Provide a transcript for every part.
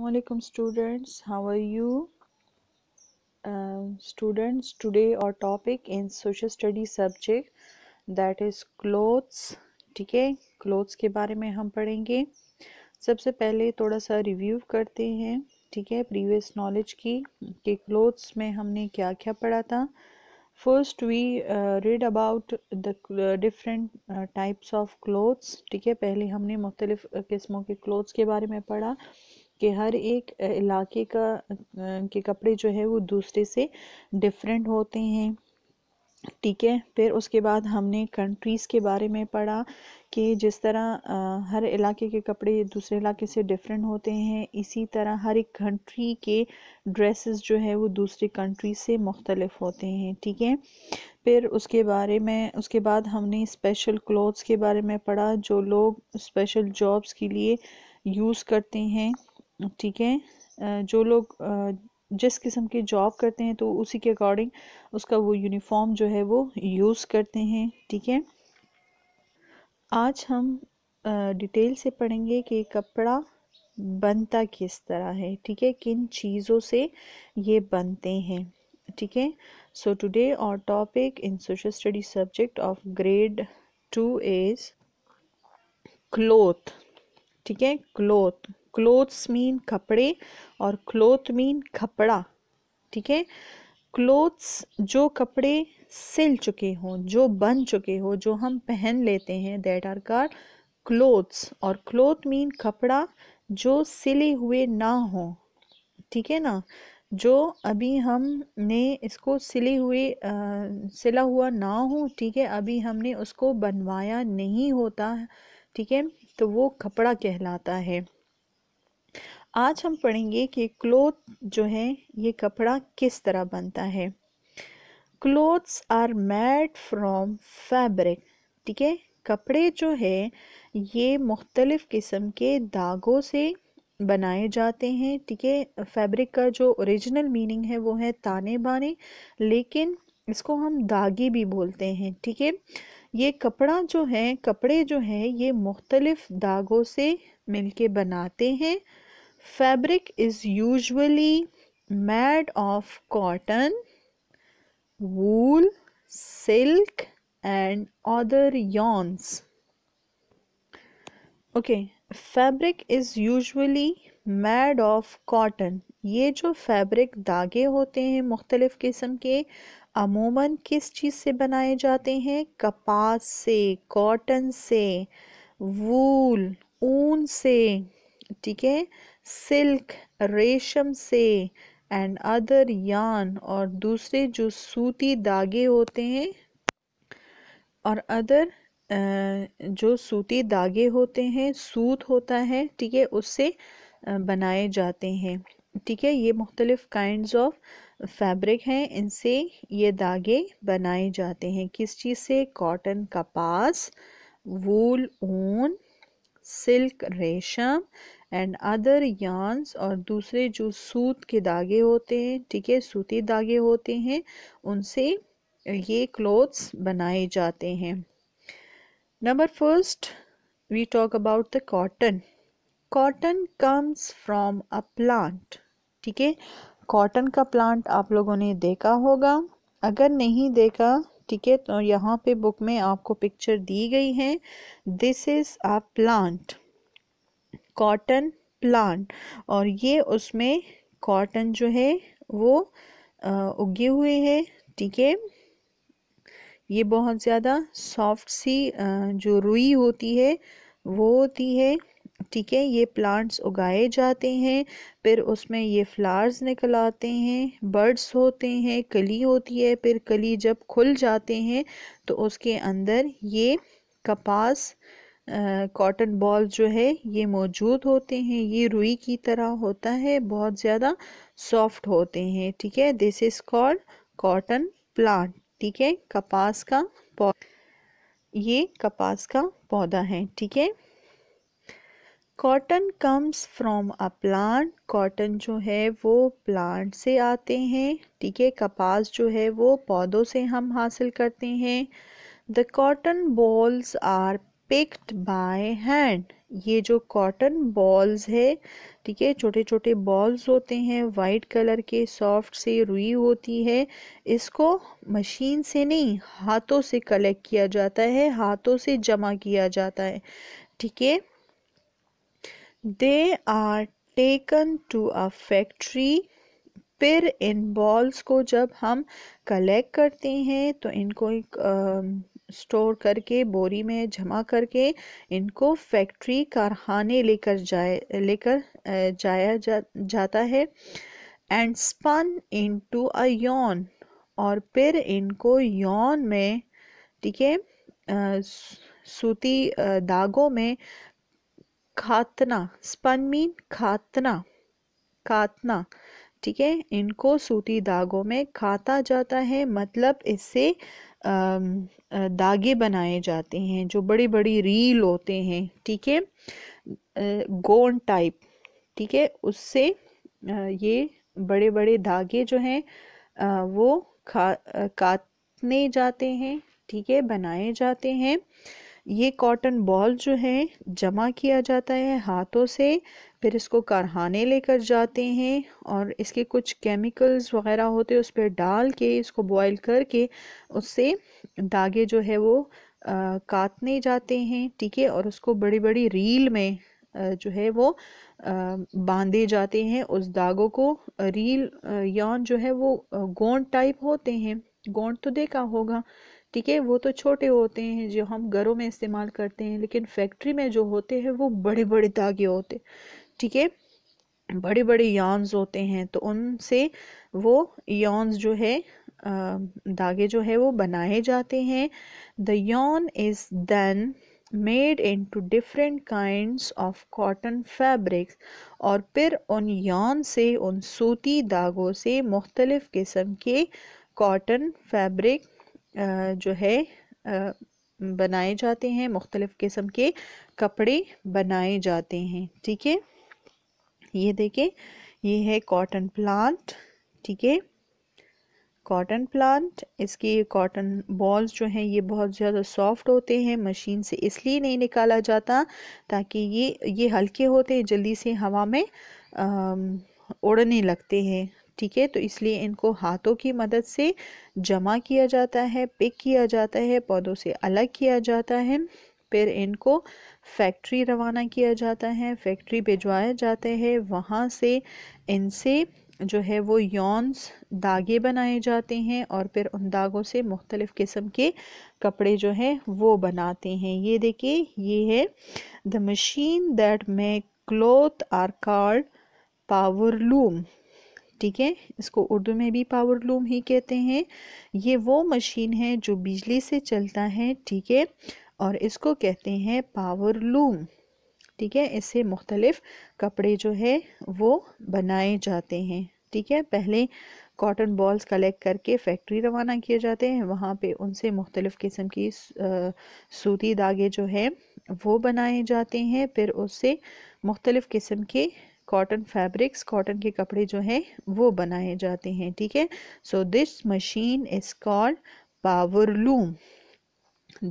Assalamualaikum students how are you uh, students today our topic in social study subject that is clothes ठीक है clothes के बारे में हम पढ़ेंगे सबसे पहले थोड़ा सा रिव्यू करते हैं ठीक है प्रीवियस नॉलेज की कि क्लोथ्स में हमने क्या क्या पढ़ा था first we read about the different types of clothes ठीक है पहले हमने मुख्तलिफ uh, किस्मों के क्लोथ्स के बारे में पढ़ा कि हर एक इलाके का के कपड़े जो है वो दूसरे से डिफरेंट होते हैं ठीक है फिर उसके बाद हमने कंट्रीज़ के बारे में पढ़ा कि जिस तरह हर इलाके के कपड़े दूसरे इलाके से डिफरेंट होते हैं इसी तरह हर एक कंट्री के ड्रेसेस जो है वो दूसरी कंट्री से मुख्तलफ होते हैं ठीक है फिर उसके बारे में उसके बाद हमने स्पेशल क्लोथ्स के बारे में पढ़ा जो लोग स्पेशल जॉब्स के लिए यूज़ करते हैं ठीक है जो लोग जिस किस्म की जॉब करते हैं तो उसी के अकॉर्डिंग उसका वो यूनिफॉर्म जो है वो यूज़ करते हैं ठीक है आज हम डिटेल से पढ़ेंगे कि कपड़ा बनता किस तरह है ठीक है किन चीज़ों से ये बनते हैं ठीक है so today our topic in social study subject of grade two is cloth ठीक है क्लोथ क्लोथ्स मीन कपड़े और क्लोथ मीन कपड़ा ठीक है क्लोथ्स जो कपड़े सिल चुके हों जो बन चुके हो जो हम पहन लेते हैं देट आर कार क्लोथ्स और क्लोथ मीन कपड़ा जो सिले हुए ना हो ठीक है ना जो अभी हमने इसको सिले हुए आ, सिला हुआ ना हो ठीक है अभी हमने उसको बनवाया नहीं होता ठीक है तो वो कपड़ा कहलाता है आज हम पढ़ेंगे कि क्लोथ जो है ये कपड़ा किस तरह बनता है clothes are made from fabric ठीक है कपड़े जो है ये मुख्तलिफ़ किस्म के धागों से बनाए जाते हैं ठीक है फैब्रिक का जो ओरिजिनल मीनिंग है वो है ताने बाने लेकिन इसको हम दागी भी बोलते हैं ठीक है ये कपड़ा जो है कपड़े जो है ये मुख्तलिफ़ धागों से मिलके बनाते हैं Fabric is usually made of cotton, wool, silk, and other yarns. Okay, fabric is usually made of cotton. ये जो फैब्रिक दागे होते हैं मुख्तलिफ़ किस्म के अमूमन किस चीज़ से बनाए जाते हैं कपास से कॉटन से वूल ऊन से ठीक है सिल्क रेशम से एंड अदर यान और दूसरे जो सूती धागे होते हैं और अदर जो सूती धागे होते हैं सूत होता है ठीक है उससे बनाए जाते हैं ठीक है ये मुख्तलिफ़ काइंड ऑफ फैब्रिक हैं इनसे ये धागे बनाए जाते हैं किस चीज़ से कॉटन कपास वूल ऊन सिल्क रेशम एंड अदर यान्स और दूसरे जो सूत के धागे होते हैं ठीक है सूती धागे होते हैं उनसे ये क्लोथ्स बनाए जाते हैं number first we talk about the cotton cotton comes from a plant ठीक है कॉटन का प्लांट आप लोगों ने देखा होगा अगर नहीं देखा ठीक है तो यहाँ पे बुक में आपको पिक्चर दी गई है this is a plant cotton plant और ये उसमें कॉटन जो है वो उगे हुए हैं ठीक है ये बहुत ज़्यादा सॉफ्ट सी जो रुई होती है वो होती है ठीक है ये प्लांट्स उगाए जाते हैं फिर उसमें ये फ्लावर्स निकल आते हैं बर्ड्स होते हैं कली होती है फिर कली जब खुल जाते हैं तो उसके अंदर ये कपास कॉटन बॉल जो है ये मौजूद होते हैं ये रुई की तरह होता है बहुत ज़्यादा सॉफ्ट होते हैं ठीक है this is called cotton plant ठीक है कपास का पौ ये कपास का पौधा है ठीक है cotton comes from a plant cotton जो है वो प्लांट से आते हैं ठीक है कपास जो है वो पौधों से हम हासिल करते हैं the cotton balls are picked by hand ये जो कॉटन बॉल्स है ठीक है छोटे छोटे बॉल्स होते हैं वाइट कलर के सॉफ्ट से रुई होती है इसको मशीन से नहीं हाथों से कलेक्ट किया जाता है हाथों से जमा किया जाता है ठीक है they are taken to a factory फिर इन बॉल्स को जब हम कलेक्ट करते हैं तो इनको स्टोर करके बोरी में जमा करके इनको फैक्ट्री कारखाने लेकर जाए लेकर जाया जा, जाता है and spun into a yarn और फिर इनको यौन में ठीक है सूती दागों में खातना स्पन मीन खातना खातना ठीक है इनको सूती दागों में खाता जाता है मतलब इससे धागे बनाए जाते हैं जो बड़ी बड़ी रील होते हैं ठीक है गोन टाइप ठीक है उससे ये बड़े बड़े धागे जो हैं वो खा काटने जाते हैं ठीक है बनाए जाते हैं ये कॉटन बॉल जो है जमा किया जाता है हाथों से फिर इसको कारखाने लेकर जाते हैं और इसके कुछ केमिकल्स वगैरह होते हैं उस पर डाल के इसको बॉईल करके उससे धागे जो है वो काटने जाते हैं ठीक है और उसको बड़ी बड़ी रील में आ, जो है वो बांधे जाते हैं उस धागों को रील यौन जो है वो गोंद टाइप होते हैं गोंद तो देखा होगा ठीक है वो तो छोटे होते हैं जो हम घरों में इस्तेमाल करते हैं लेकिन फैक्ट्री में जो होते हैं वो बड़े बड़े धागे होते ठीक है बड़े बड़े यॉन्स होते हैं तो उनसे वो यॉन्स जो है धागे जो है वो बनाए जाते हैं the yarn is then made into different kind of cotton fabrics और फिर उन यौन से उन सूती धागों से मुख्तलिफ़ किस्म के कॉटन फैब्रिक जो है बनाए जाते हैं मुख्तलिफ़ किस्म के कपड़े बनाए जाते हैं ठीक है ये देखें ये है कॉटन प्लांट ठीक है कॉटन प्लांट इसके कॉटन बॉल्स जो हैं ये बहुत ज़्यादा सॉफ्ट होते हैं मशीन से इसलिए नहीं निकाला जाता ताकि ये ये हल्के होते हैं जल्दी से हवा में आ, उड़ने लगते हैं ठीक है तो इसलिए इनको हाथों की मदद से जमा किया जाता है पिक किया जाता है पौधों से अलग किया जाता है फिर इनको फैक्ट्री रवाना किया जाता है फैक्ट्री भिजवाए जाते हैं वहाँ से इनसे जो है वो यॉन्स दागे बनाए जाते हैं और फिर उन दागों से मुख्तलिफ़ किस्म के कपड़े जो हैं वो बनाते हैं ये देखिए ये है the machine that make cloth are called power loom ठीक है इसको उर्दू में भी पावर लूम ही कहते हैं ये वो मशीन है जो बिजली से चलता है ठीक है और इसको कहते हैं पावर लूम ठीक है इससे मुख्तलिफ कपड़े जो है वो बनाए जाते हैं ठीक है पहले कॉटन बॉल्स कलेक्ट करके फैक्ट्री रवाना किए जाते हैं वहाँ पे उनसे मुख्तलिफ़ किस्म की सूती धागे जो है वो बनाए जाते हैं फिर उससे मुख्तलिफ़ किस्म के कॉटन फैब्रिक्स कॉटन के कपड़े जो हैं वो बनाए जाते हैं ठीक है so this machine is called power loom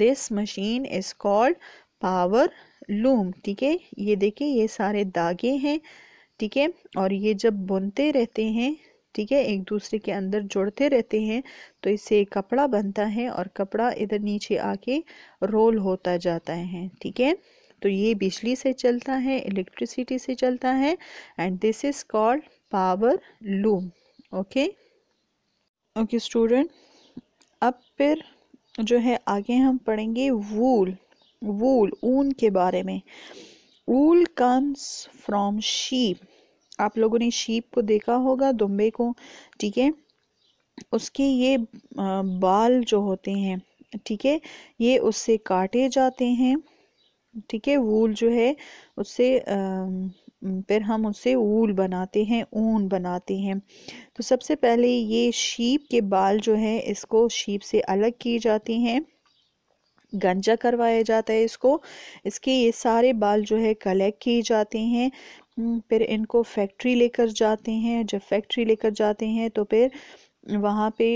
this machine is called power loom ठीक है ये देखिए ये सारे दागे हैं ठीक है और ये जब बुनते रहते हैं ठीक है एक दूसरे के अंदर जुड़ते रहते हैं तो इससे कपड़ा बनता है और कपड़ा इधर नीचे आके रोल होता जाता है ठीक है तो ये बिजली से चलता है इलेक्ट्रिसिटी से चलता है and this is called power loom okay okay student अब फिर जो है आगे हम पढ़ेंगे वूल वूल ऊन के बारे में ऊल कम्स फ्रॉम शीप आप लोगों ने शीप को देखा होगा दुम्बे को ठीक है उसके ये बाल जो होते हैं ठीक है ये उससे काटे जाते हैं ठीक है वूल जो है उससे फिर हम उससे ऊल बनाते हैं ऊन बनाते हैं तो सबसे पहले ये शीप के बाल जो है इसको शीप से अलग किए जाते हैं गंजा करवाया जाता है इसको इसके ये सारे बाल जो है कलेक्ट किए जाते हैं फिर इनको फैक्ट्री लेकर जाते हैं जब फैक्ट्री लेकर जाते हैं तो फिर वहाँ पे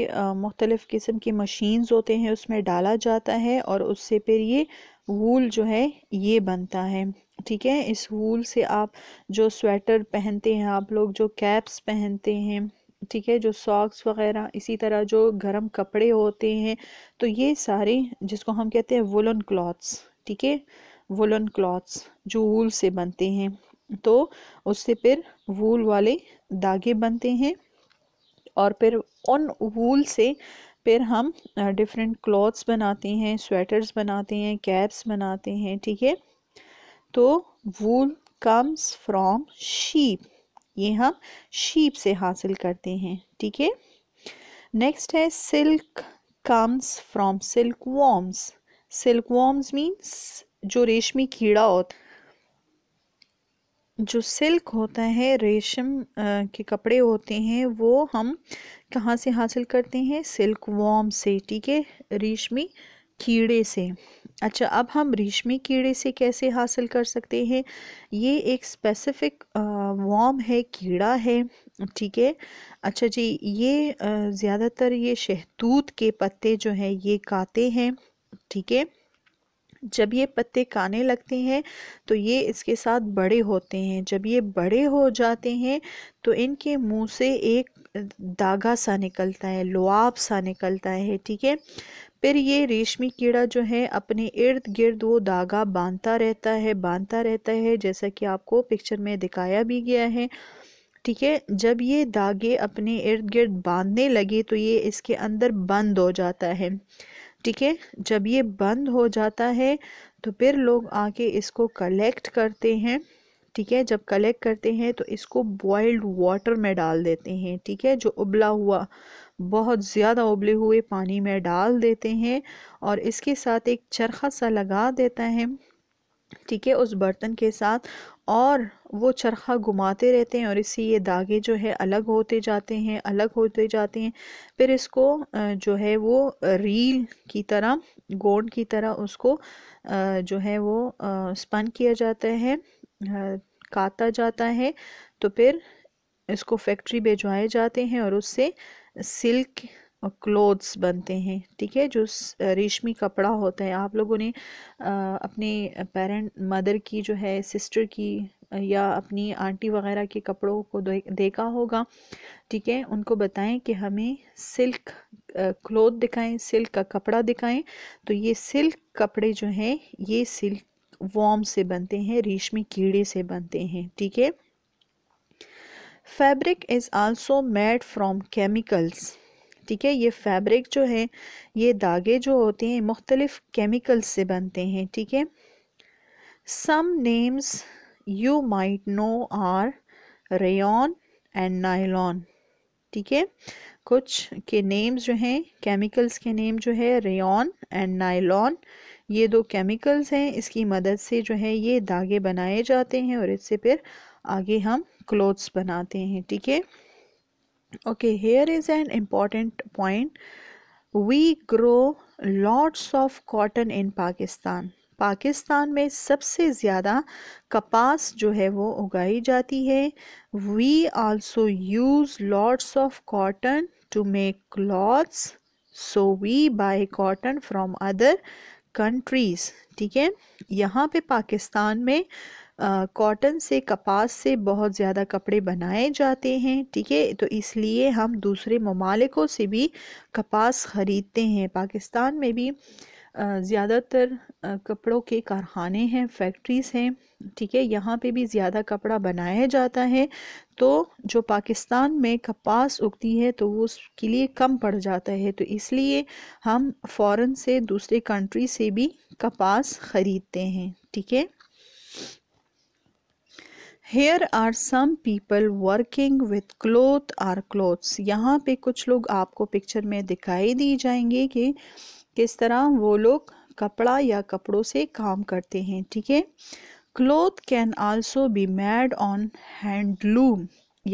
मुख्तलिफ़ किस्म की मशीन्स होते हैं उसमें डाला जाता है और उससे फिर ये वूल जो है ये बनता है ठीक है इस वूल से आप जो स्वेटर पहनते हैं आप लोग जो कैप्स पहनते हैं ठीक है जो सॉक्स वगैरह इसी तरह जो गर्म कपड़े होते हैं तो ये सारे जिसको हम कहते हैं वुलन क्लॉथ्स ठीक है वुलन क्लॉथ्स जो वूल से बनते हैं तो उससे फिर वूल वाले धागे बनते हैं और फिर उन वूल से फिर हम डिफरेंट क्लॉथ्स बनाते हैं स्वेटर्स बनाते हैं कैप्स बनाते हैं ठीक है तो वूल कम्स फ्रॉम शीप ये हम शीप से हासिल करते हैं ठीक है नेक्स्ट है silk comes from silk worms silk worms means जो रेशमी कीड़ा होता जो सिल्क होता है रेशम के कपड़े होते हैं वो हम कहाँ से हासिल करते हैं सिल्क वॉम से ठीक है रेशमी कीड़े से अच्छा अब हम रेशमी कीड़े से कैसे हासिल कर सकते हैं ये एक स्पेसिफिक वॉम है कीड़ा है ठीक है अच्छा जी ये ज़्यादातर ये शहतूत के पत्ते जो हैं ये काते हैं ठीक है जब ये पत्ते काने लगते हैं तो ये इसके साथ बड़े होते हैं जब ये बड़े हो जाते हैं तो इनके मुंह से एक धागा सा निकलता है लुआब सा निकलता है ठीक है फिर ये रेशमी कीड़ा जो है अपने इर्द गिर्द वो धागा बांधता रहता है बांधता रहता है जैसा कि आपको पिक्चर में दिखाया भी गया है ठीक है जब ये धागे अपने इर्द गिर्द बांधने लगे तो ये इसके अंदर बंद हो जाता है ठीक है जब ये बंद हो जाता है तो फिर लोग आके इसको कलेक्ट करते हैं ठीक है जब कलेक्ट करते हैं तो इसको बॉइल्ड वाटर में डाल देते हैं ठीक है जो उबला हुआ बहुत ज़्यादा उबले हुए पानी में डाल देते हैं और इसके साथ एक चरखा सा लगा देता है ठीक है उस बर्तन के साथ और वो चरखा घुमाते रहते हैं और इससे ये धागे जो है अलग होते जाते हैं अलग होते जाते हैं फिर इसको जो है वो रील की तरह गोंड की तरह उसको जो है वो स्पन किया जाता है काता जाता है तो फिर इसको फैक्ट्री भिजवाए जाते हैं और उससे सिल्क क्लोथ्स बनते हैं ठीक है जो रेशमी कपड़ा होता है आप लोगों ने अपने पेरेंट मदर की जो है सिस्टर की या अपनी आंटी वगैरह के कपड़ों को दे, देखा होगा ठीक है उनको बताएं कि हमें सिल्क क्लोथ दिखाएं सिल्क का कपड़ा दिखाएं तो ये सिल्क कपड़े जो हैं ये सिल्क वॉम से बनते हैं रेशमी कीड़े से बनते हैं ठीक है fabric is also made from chemicals ठीक है ये फैब्रिक जो है ये धागे जो होते हैं मुख्तलिफ केमिकल से बनते हैं ठीक है some names you might know are rayon and nylon ठीक है कुछ के नेम्स जो हैं केमिकल्स के नेम जो है रेन एंड नाइलॉन ये दो केमिकल्स हैं इसकी मदद से जो है ये धागे बनाए जाते हैं और इससे फिर आगे हम क्लोथ्स बनाते हैं ठीक है okay here is an important point we grow lots of cotton in pakistan Pakistan में सबसे ज़्यादा कपास जो है वो उगाई जाती है we also use lots of cotton to make clothes so we buy cotton from other countries ठीक है यहाँ पे पाकिस्तान में कॉटन से कपास से बहुत ज़्यादा कपड़े बनाए जाते हैं ठीक है तो इसलिए हम दूसरे ममालिकों से भी कपास ख़रीदते हैं पाकिस्तान में भी ज़्यादातर कपड़ों के कारखाने हैं फैक्ट्रीज़ हैं ठीक है यहाँ पे भी ज़्यादा कपड़ा बनाया जाता है तो जो पाकिस्तान में कपास उगती है तो वो उसके लिए कम पड़ जाता है तो इसलिए हम फ़ॉरेन से दूसरे कंट्री से भी कपास ख़रीदते हैं ठीक है here are some people working with cloth or clothes यहाँ पे कुछ लोग आपको पिक्चर में दिखाई दी जाएंगे कि किस तरह वो लोग कपड़ा या कपड़ों से काम करते हैं ठीक है cloth can also be made on handloom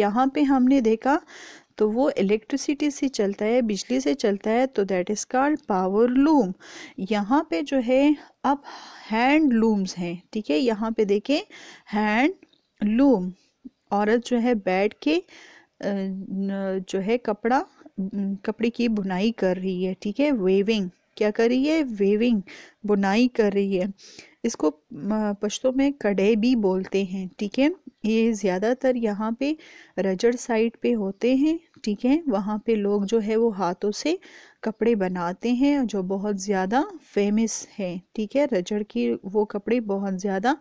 यहाँ पे हमने देखा तो वो इलेक्ट्रिसिटी से चलता है बिजली से चलता है तो that is called power loom यहाँ पे जो है अब हैंड लूम्स हैं ठीक है यहाँ पे देखें हैंड लूम औरत जो है बैठ के जो है कपड़ा कपड़े की बुनाई कर रही है ठीक है वेविंग क्या कर रही है वेविंग बुनाई कर रही है इसको पश्तो में कड़े भी बोलते हैं ठीक है ये ज़्यादातर यहाँ पे रजड़ साइड पे होते हैं ठीक है वहाँ पे लोग जो है वो हाथों से कपड़े बनाते हैं जो बहुत ज़्यादा फेमस है ठीक है रजड़ की वो कपड़े बहुत ज़्यादा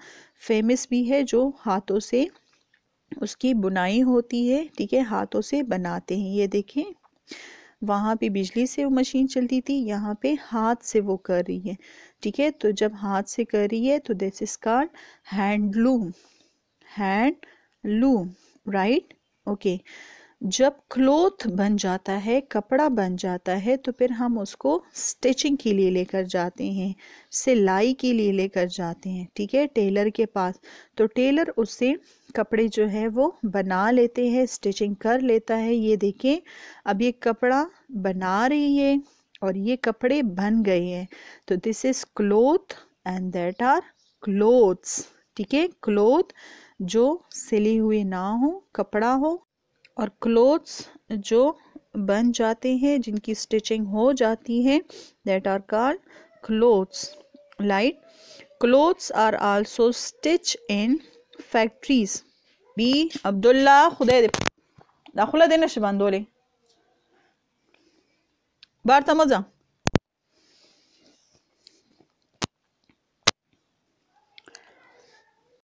फेमस भी है जो हाथों से उसकी बुनाई होती है ठीक है हाथों से बनाते हैं ये देखें वहाँ पे बिजली से वो मशीन चलती थी यहाँ पे हाथ से वो कर रही है ठीक है तो जब हाथ से कर रही है तो this is called handloom handloom right okay जब क्लोथ बन जाता है कपड़ा बन जाता है तो फिर हम उसको स्टिचिंग के लिए लेकर जाते हैं सिलाई के लिए लेकर जाते हैं ठीक है टेलर के पास तो टेलर उससे कपड़े जो है वो बना लेते हैं स्टिचिंग कर लेता है ये देखें अब ये कपड़ा बना रही है और ये कपड़े बन गए हैं तो this is cloth and that are clothes ठीक है क्लोथ जो सिले हुए ना हो कपड़ा हो और क्लोथ्स जो बन जाते हैं जिनकी स्टिचिंग हो जाती है that are called clothes light clothes are also stitch in factories be अब्दुल्ला खुदे दाखुला देना शिबान दोले बार तमजा